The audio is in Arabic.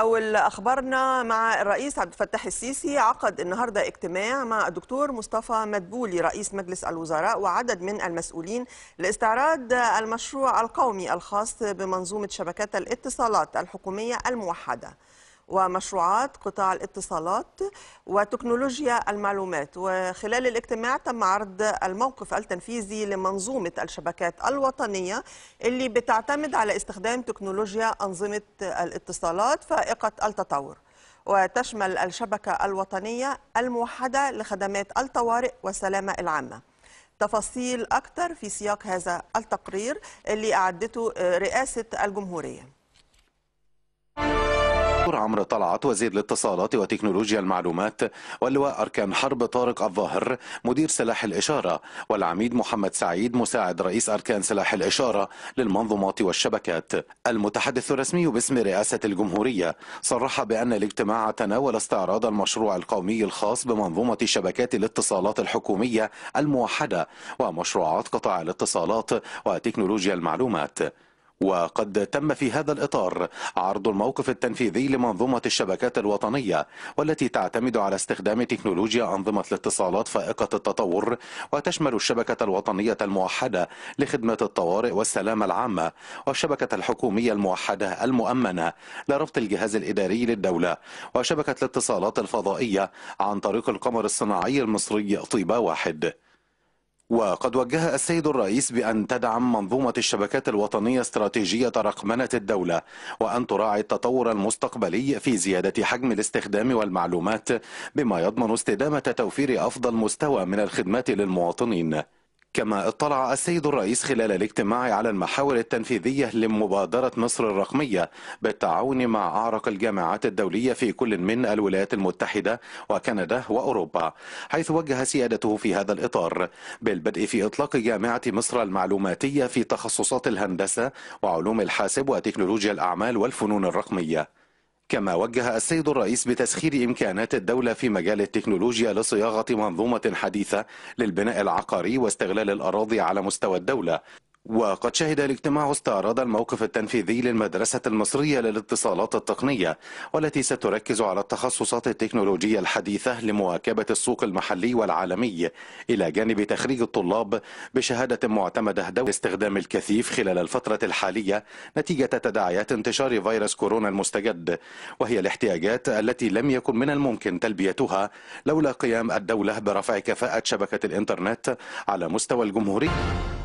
أول أخبارنا مع الرئيس عبد الفتاح السيسي عقد النهاردة اجتماع مع الدكتور مصطفى مدبولي رئيس مجلس الوزراء وعدد من المسؤولين لاستعراض المشروع القومي الخاص بمنظومة شبكات الاتصالات الحكومية الموحدة ومشروعات قطاع الاتصالات وتكنولوجيا المعلومات وخلال الاجتماع تم عرض الموقف التنفيذي لمنظومة الشبكات الوطنية اللي بتعتمد على استخدام تكنولوجيا أنظمة الاتصالات فائقة التطور وتشمل الشبكة الوطنية الموحدة لخدمات الطوارئ والسلامة العامة تفاصيل أكثر في سياق هذا التقرير اللي أعدته آه، رئاسة الجمهورية الدكتور عمرو طلعت وزير الاتصالات وتكنولوجيا المعلومات واللواء أركان حرب طارق الظاهر مدير سلاح الإشارة والعميد محمد سعيد مساعد رئيس أركان سلاح الإشارة للمنظومات والشبكات المتحدث الرسمي باسم رئاسة الجمهورية صرح بأن الاجتماع تناول استعراض المشروع القومي الخاص بمنظومة شبكات الاتصالات الحكومية الموحدة ومشروعات قطاع الاتصالات وتكنولوجيا المعلومات وقد تم في هذا الإطار عرض الموقف التنفيذي لمنظومة الشبكات الوطنية والتي تعتمد على استخدام تكنولوجيا أنظمة الاتصالات فائقة التطور وتشمل الشبكة الوطنية الموحدة لخدمة الطوارئ والسلامة العامة والشبكة الحكومية الموحدة المؤمنة لربط الجهاز الإداري للدولة وشبكة الاتصالات الفضائية عن طريق القمر الصناعي المصري طيبة واحد وقد وجه السيد الرئيس بأن تدعم منظومة الشبكات الوطنية استراتيجية رقمنة الدولة وأن تراعي التطور المستقبلي في زيادة حجم الاستخدام والمعلومات بما يضمن استدامة توفير أفضل مستوى من الخدمات للمواطنين كما اطلع السيد الرئيس خلال الاجتماع على المحاور التنفيذية لمبادرة مصر الرقمية بالتعاون مع أعرق الجامعات الدولية في كل من الولايات المتحدة وكندا وأوروبا حيث وجه سيادته في هذا الإطار بالبدء في إطلاق جامعة مصر المعلوماتية في تخصصات الهندسة وعلوم الحاسب وتكنولوجيا الأعمال والفنون الرقمية كما وجه السيد الرئيس بتسخير إمكانات الدولة في مجال التكنولوجيا لصياغة منظومة حديثة للبناء العقاري واستغلال الأراضي على مستوى الدولة وقد شهد الاجتماع استعراض الموقف التنفيذي للمدرسة المصرية للاتصالات التقنية والتي ستركز على التخصصات التكنولوجية الحديثة لمواكبة السوق المحلي والعالمي إلى جانب تخريج الطلاب بشهادة معتمدة دولة استخدام الكثيف خلال الفترة الحالية نتيجة تداعيات انتشار فيروس كورونا المستجد وهي الاحتياجات التي لم يكن من الممكن تلبيتها لولا قيام الدولة برفع كفاءة شبكة الإنترنت على مستوى الجمهورية